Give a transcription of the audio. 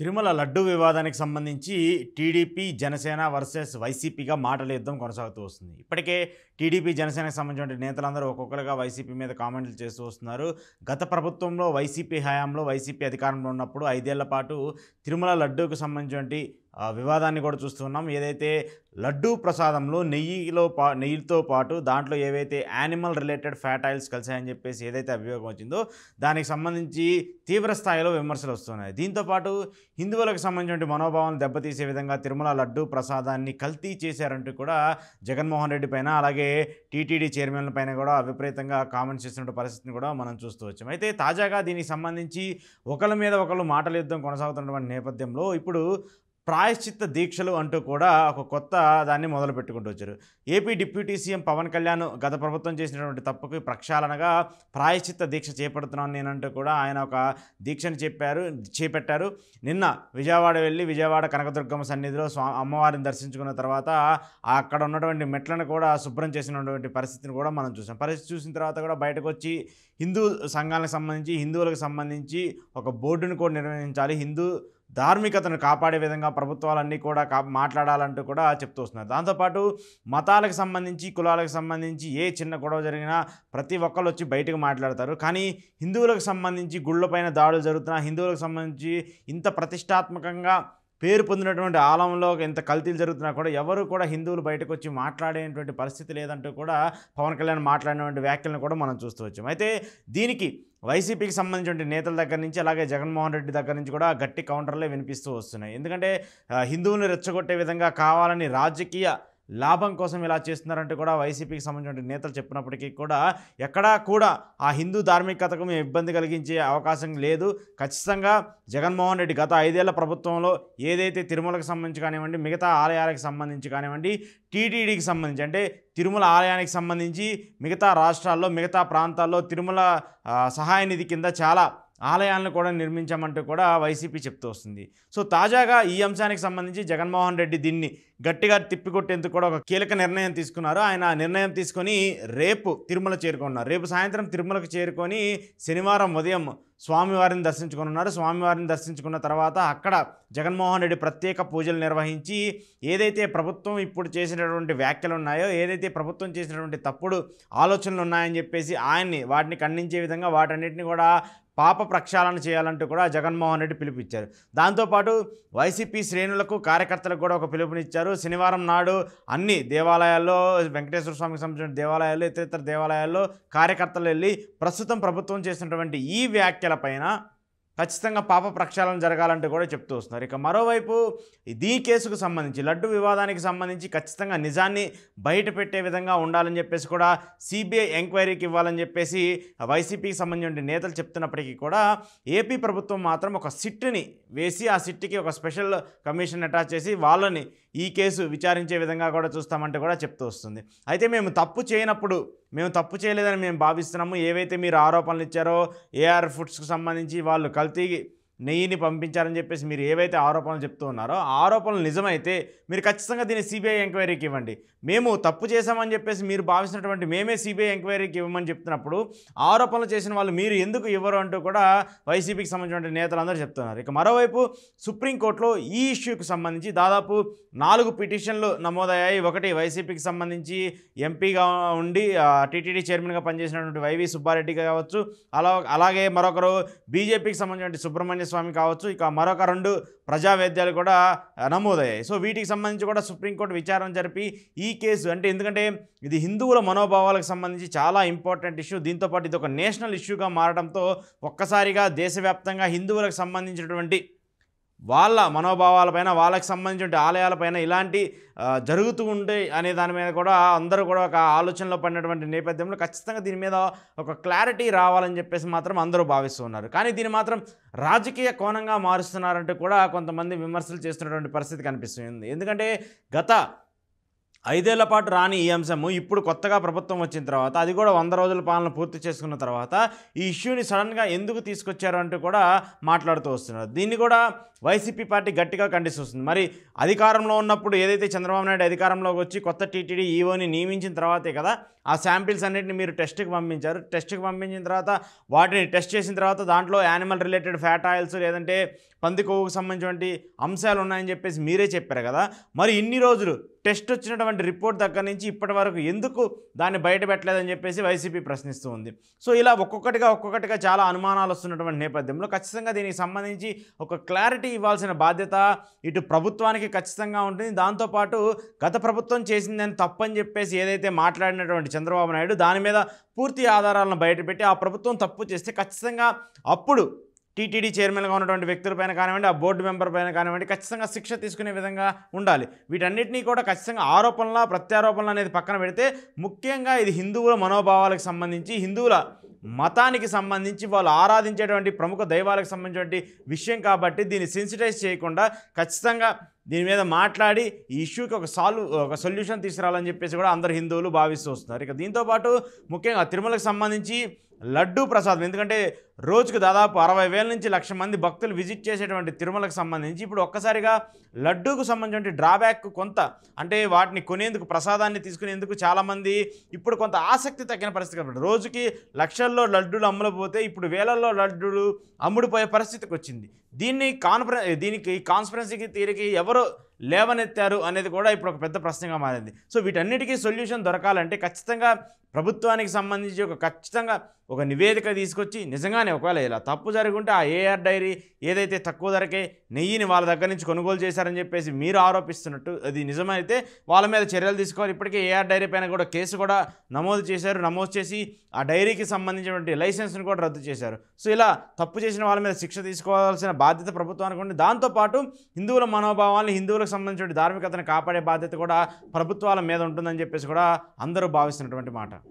తిరుమల లడ్డు వివాదానికి సంబంధించి TDP Janasena versus వైసీపీగా మాటల యుద్ధం కొనసాగుతూ వస్తుంది ఇప్పటికే టీడీపీ జనసేనకు సంబంధించిన నేతలందరూ ఒక్కొక్కరుగా వైసీపీ మీద కామెంట్లు చేస్తూ వస్తున్నారు గత ప్రభుత్వంలో వైసీపీ హయాంలో వైసీపీ అధికారంలో ఉన్నప్పుడు ఐదేళ్ల పాటు తిరుమల లడ్డూకు సంబంధించిన వివాదాన్ని కూడా చూస్తున్నాం ఏదైతే లడ్డూ ప్రసాదంలో నెయ్యిలో పా నెయ్యితో పాటు దాంట్లో ఏవైతే యానిమల్ రిలేటెడ్ ఫ్యాట్ ఆయిల్స్ కలిసాయని చెప్పేసి ఏదైతే అభియోగం వచ్చిందో దానికి సంబంధించి తీవ్ర స్థాయిలో విమర్శలు వస్తున్నాయి దీంతోపాటు హిందువులకు సంబంధించిన మనోభావాలను దెబ్బతీసే విధంగా తిరుమల లడ్డూ ప్రసాదాన్ని కల్తీ చేశారంటూ కూడా జగన్మోహన్ రెడ్డి పైన అలాగే టీటీడీ చైర్మన్ల పైన కూడా విపరీతంగా కామెంట్స్ చేస్తున్న పరిస్థితిని కూడా మనం చూస్తూ వచ్చాం అయితే తాజాగా దీనికి సంబంధించి ఒకళ్ళ మీద ఒకళ్ళు మాటల యుద్ధం కొనసాగుతున్నటువంటి నేపథ్యంలో ఇప్పుడు ప్రాయశ్చిత్త దీక్షలు అంటూ కూడా ఒక కొత్త దాన్ని మొదలు పెట్టుకుంటూ వచ్చారు AP deputy CM Pawan Kalyan గత ప్రభుత్వం చేసినటువంటి తప్పుకి ప్రక్షాళనగా ప్రాయశ్చిత్త దీక్ష చేపడుతున్నాను నేనంటూ కూడా ఆయన ఒక దీక్షను చెప్పారు చేపట్టారు నిన్న విజయవాడ వెళ్ళి విజయవాడ కనకదుర్గమ్మ సన్నిధిలో స్వా అమ్మవారిని దర్శించుకున్న తర్వాత అక్కడ ఉన్నటువంటి మెట్లను కూడా శుభ్రం చేసినటువంటి పరిస్థితిని కూడా మనం చూసాం పరిస్థితి చూసిన తర్వాత కూడా బయటకు వచ్చి హిందూ సంఘాలకు సంబంధించి హిందువులకు సంబంధించి ఒక బోర్డును కూడా నిర్వహించాలి హిందూ ధార్మికతను కాపాడే విధంగా ప్రభుత్వాలన్నీ కూడా కా మాట్లాడాలంటూ కూడా చెప్తూ వస్తున్నారు దాంతోపాటు మతాలకు సంబంధించి కులాలకు సంబంధించి ఏ చిన్న గొడవ జరిగినా ప్రతి ఒక్కరు వచ్చి బయటకు మాట్లాడతారు కానీ హిందువులకు సంబంధించి గుళ్ళపైన దాడులు జరుగుతున్నా హిందువులకు సంబంధించి ఇంత ప్రతిష్టాత్మకంగా పేరు పొందినటువంటి ఆలంలో ఇంత కల్తీలు జరుగుతున్నా కూడా ఎవరు కూడా హిందువులు బయటకు వచ్చి మాట్లాడేటువంటి పరిస్థితి లేదంటూ కూడా పవన్ కళ్యాణ్ మాట్లాడినటువంటి వ్యాఖ్యలను కూడా మనం చూస్తూ వచ్చాం అయితే దీనికి వైసీపీకి సంబంధించిన నేతల దగ్గర నుంచి అలాగే జగన్మోహన్ రెడ్డి దగ్గర నుంచి కూడా గట్టి కౌంటర్లే వినిపిస్తూ వస్తున్నాయి ఎందుకంటే హిందువుని రెచ్చగొట్టే విధంగా కావాలని రాజకీయ లాభం కోసం ఇలా చేస్తున్నారంటే కూడా వైసీపీకి సంబంధించిన నేతలు చెప్పినప్పటికీ కూడా ఎక్కడా కూడా ఆ హిందూ ధార్మికతకు మేము ఇబ్బంది కలిగించే అవకాశం లేదు ఖచ్చితంగా జగన్మోహన్ రెడ్డి గత ఐదేళ్ల ప్రభుత్వంలో ఏదైతే తిరుమలకు సంబంధించి కానివ్వండి మిగతా ఆలయాలకు సంబంధించి కానివ్వండి టీటీడీకి సంబంధించి అంటే తిరుమల ఆలయానికి సంబంధించి మిగతా రాష్ట్రాల్లో మిగతా ప్రాంతాల్లో తిరుమల సహాయ నిధి కింద చాలా ఆలయాలను కూడా నిర్మించామంటూ కూడా వైసీపీ చెప్తూ వస్తుంది సో తాజాగా ఈ అంశానికి సంబంధించి జగన్మోహన్ రెడ్డి దీన్ని గట్టిగా తిప్పికొట్టేందుకు కూడా ఒక కీలక నిర్ణయం తీసుకున్నారు ఆయన నిర్ణయం తీసుకొని రేపు తిరుమల చేరుకున్నారు రేపు సాయంత్రం తిరుమలకు చేరుకొని శనివారం ఉదయం స్వామివారిని దర్శించుకున్నారు స్వామివారిని దర్శించుకున్న తర్వాత అక్కడ జగన్మోహన్ రెడ్డి ప్రత్యేక పూజలు నిర్వహించి ఏదైతే ప్రభుత్వం ఇప్పుడు చేసినటువంటి వ్యాఖ్యలు ఉన్నాయో ఏదైతే ప్రభుత్వం చేసినటువంటి తప్పుడు ఆలోచనలు ఉన్నాయని చెప్పేసి ఆయన్ని వాటిని ఖండించే విధంగా వాటన్నిటిని కూడా పాప ప్రక్షాళన చేయాలంటూ కూడా జగన్మోహన్ రెడ్డి పిలుపునిచ్చారు దాంతోపాటు వైసీపీ శ్రేణులకు కార్యకర్తలకు కూడా ఒక పిలుపునిచ్చారు శనివారం నాడు అన్ని దేవాలయాల్లో వెంకటేశ్వర స్వామికి సంబంధించిన దేవాలయాల్లో ఇతర ఇతర దేవాలయాల్లో కార్యకర్తలు వెళ్ళి ప్రస్తుతం ప్రభుత్వం చేసినటువంటి ఈ వ్యాఖ్యలపైన ఖచ్చితంగా పాప ప్రక్షాళన జరగాలంటూ కూడా చెప్తూ వస్తున్నారు ఇక మరోవైపు ఇది కేసుకు సంబంధించి లడ్డు వివాదానికి సంబంధించి ఖచ్చితంగా నిజాన్ని బయట విధంగా ఉండాలని చెప్పేసి కూడా సిబిఐ ఎంక్వైరీకి ఇవ్వాలని చెప్పేసి వైసీపీకి సంబంధించిన నేతలు చెప్తున్నప్పటికీ కూడా ఏపీ ప్రభుత్వం మాత్రం ఒక సిట్ని వేసి ఆ సిట్టికి ఒక స్పెషల్ కమిషన్ అటాచ్ చేసి వాళ్ళని ఈ కేసు విచారించే విధంగా కూడా చూస్తామంటే కూడా చెప్తూ వస్తుంది అయితే మేము తప్పు చేయనప్పుడు మేము తప్పు చేయలేదని మేము భావిస్తున్నాము ఏవైతే మీరు ఆరోపణలు ఇచ్చారో ఏఆర్ ఫుడ్స్కి సంబంధించి వాళ్ళు కల్తీ నెయ్యిని పంపించారని చెప్పేసి మీరు ఏవైతే ఆరోపణలు చెప్తూ ఉన్నారో ఆరోపణలు నిజమైతే మీరు ఖచ్చితంగా దీన్ని సిబిఐ ఎంక్వైరీకి ఇవ్వండి మేము తప్పు చేశామని చెప్పేసి మీరు భావిస్తున్నటువంటి మేమే సిబిఐ ఎంక్వైరీకి ఇవ్వమని చెప్తున్నప్పుడు ఆరోపణలు చేసిన వాళ్ళు మీరు ఎందుకు ఇవ్వరు అంటూ కూడా వైసీపీకి సంబంధించిన నేతలందరూ చెప్తున్నారు ఇక మరోవైపు సుప్రీంకోర్టులో ఈ ఇష్యూకి సంబంధించి దాదాపు నాలుగు పిటిషన్లు నమోదయ్యాయి ఒకటి వైసీపీకి సంబంధించి ఎంపీగా ఉండి టీటీడీ చైర్మన్గా పనిచేసినటువంటి వైవి సుబ్బారెడ్డి కావచ్చు అలా అలాగే మరొకరు బీజేపీకి సంబంధించిన సుబ్రహ్మణ్య స్వామి కావచ్చు ఇక మరొక రెండు ప్రజావేద్యాలు కూడా నమోదయ్యాయి సో వీటికి సంబంధించి కూడా సుప్రీంకోర్టు విచారణ జరిపి ఈ కేసు అంటే ఎందుకంటే ఇది హిందువుల మనోభావాలకు సంబంధించి చాలా ఇంపార్టెంట్ ఇష్యూ దీంతోపాటు ఇది ఒక నేషనల్ ఇష్యూగా మారడంతో ఒక్కసారిగా దేశవ్యాప్తంగా హిందువులకు సంబంధించినటువంటి వాళ్ళ మనోభావాలపైన వాళ్ళకి సంబంధించిన ఆలయాలపైన ఇలాంటి జరుగుతూ ఉంటే అనే దాని మీద కూడా అందరూ కూడా ఒక ఆలోచనలో పడినటువంటి నేపథ్యంలో ఖచ్చితంగా దీని మీద ఒక క్లారిటీ రావాలని చెప్పేసి మాత్రం అందరూ భావిస్తున్నారు కానీ దీన్ని మాత్రం రాజకీయ కోణంగా మారుస్తున్నారంటే కూడా కొంతమంది విమర్శలు చేస్తున్నటువంటి పరిస్థితి కనిపిస్తుంది ఎందుకంటే గత ఐదేళ్ల పాటు రాని ఈ అంశము ఇప్పుడు కొత్తగా ప్రభుత్వం వచ్చిన తర్వాత అది కూడా వంద రోజుల పాలన పూర్తి చేసుకున్న తర్వాత ఈ ఇష్యూని సడన్గా ఎందుకు తీసుకొచ్చారు అంటూ కూడా మాట్లాడుతూ వస్తున్నారు దీన్ని కూడా వైసీపీ పార్టీ గట్టిగా ఖండిస్తుంది మరి అధికారంలో ఉన్నప్పుడు ఏదైతే చంద్రబాబు నాయుడు అధికారంలోకి వచ్చి కొత్త టీటీడీ ఈవోని నియమించిన తర్వాతే కదా ఆ శాంపిల్స్ అన్నింటిని మీరు టెస్ట్కి పంపించారు టెస్ట్కి పంపించిన తర్వాత వాటిని టెస్ట్ చేసిన తర్వాత దాంట్లో యానిమల్ రిలేటెడ్ ఫ్యాట్ ఆయిల్స్ లేదంటే పంది కొవ్వుకు సంబంధించినటువంటి అంశాలు ఉన్నాయని చెప్పేసి మీరే చెప్పారు కదా మరి ఇన్ని రోజులు టెస్ట్ వచ్చినటువంటి రిపోర్ట్ దగ్గర నుంచి ఇప్పటి వరకు ఎందుకు దాన్ని బయట పెట్టలేదని చెప్పేసి వైసీపీ ప్రశ్నిస్తూ ఉంది సో ఇలా ఒక్కొక్కటిగా ఒక్కొక్కటిగా చాలా అనుమానాలు వస్తున్నటువంటి నేపథ్యంలో ఖచ్చితంగా దీనికి సంబంధించి ఒక క్లారిటీ ఇవ్వాల్సిన బాధ్యత ఇటు ప్రభుత్వానికి ఖచ్చితంగా ఉంటుంది దాంతోపాటు గత ప్రభుత్వం చేసిందని తప్పని చెప్పేసి ఏదైతే మాట్లాడినటువంటి చంద్రబాబు నాయుడు దాని మీద పూర్తి ఆధారాలను బయటపెట్టి ఆ ప్రభుత్వం తప్పు చేస్తే ఖచ్చితంగా అప్పుడు టీటీడీ చైర్మన్గా ఉన్నటువంటి వ్యక్తుల పైన కానివ్వండి ఆ బోర్డు మెంబర్ పైన కానివ్వండి ఖచ్చితంగా శిక్ష తీసుకునే విధంగా ఉండాలి వీటన్నిటినీ కూడా ఖచ్చితంగా ఆరోపణల ప్రత్యారోపణలు అనేది పక్కన పెడితే ముఖ్యంగా ఇది హిందువుల మనోభావాలకు సంబంధించి హిందువుల మతానికి సంబంధించి వాళ్ళు ఆరాధించేటువంటి ప్రముఖ దైవాలకు సంబంధించినటువంటి విషయం కాబట్టి దీన్ని సెన్సిటైజ్ చేయకుండా ఖచ్చితంగా దీని మీద మాట్లాడి ఈ ఇష్యూకి ఒక సాల్వ్ ఒక సొల్యూషన్ తీసుకురావాలని చెప్పేసి కూడా అందరు హిందువులు భావిస్తూ వస్తున్నారు ఇక దీంతోపాటు ముఖ్యంగా తిరుమలకు సంబంధించి లడ్డూ ప్రసాదం ఎందుకంటే రోజుకు దాదాపు అరవై వేల నుంచి లక్ష మంది భక్తులు విజిట్ చేసేటువంటి తిరుమలకు సంబంధించి ఇప్పుడు ఒక్కసారిగా లడ్డూకు సంబంధించిన డ్రాబ్యాక్ కొంత అంటే వాటిని కొనేందుకు ప్రసాదాన్ని తీసుకునేందుకు చాలామంది ఇప్పుడు కొంత ఆసక్తి తగ్గిన పరిస్థితి కనబడి రోజుకి లక్షల్లో లడ్డూలు అమ్ములపోతే ఇప్పుడు వేలల్లో లడ్డూలు అమ్ముడిపోయే పరిస్థితికి వచ్చింది దీన్ని కాన్ఫరెన్స్ దీనికి కాన్ఫరెన్స్కి తీరికి ఎవరో లేవనెత్తారు అనేది కూడా ఇప్పుడు ఒక పెద్ద ప్రశ్నగా మారింది సో వీటన్నిటికీ సొల్యూషన్ దొరకాలంటే ఖచ్చితంగా ప్రభుత్వానికి సంబంధించి ఒక ఖచ్చితంగా ఒక నివేదిక తీసుకొచ్చి నిజంగానే ఒకవేళ ఇలా తప్పు జరుగుంటే ఆ ఏఆర్ డైరీ ఏదైతే తక్కువ ధరకే నెయ్యిని వాళ్ళ దగ్గర నుంచి కొనుగోలు చేశారని చెప్పేసి మీరు ఆరోపిస్తున్నట్టు అది నిజమైతే వాళ్ళ మీద చర్యలు తీసుకోవాలి ఇప్పటికే ఏఆర్ డైరీ పైన కూడా కేసు కూడా నమోదు చేశారు నమోదు చేసి ఆ డైరీకి సంబంధించినటువంటి లైసెన్స్ను కూడా రద్దు చేశారు సో ఇలా తప్పు చేసిన వాళ్ళ మీద శిక్ష తీసుకోవాల్సిన బాధ్యత ప్రభుత్వానికి ఉంది దాంతోపాటు హిందువుల మనోభావాన్ని హిందువులకు సంబంధించిన ధార్మికతను కాపాడే బాధ్యత కూడా ప్రభుత్వాల మీద ఉంటుందని చెప్పేసి కూడా అందరూ భావిస్తున్నటువంటి మాట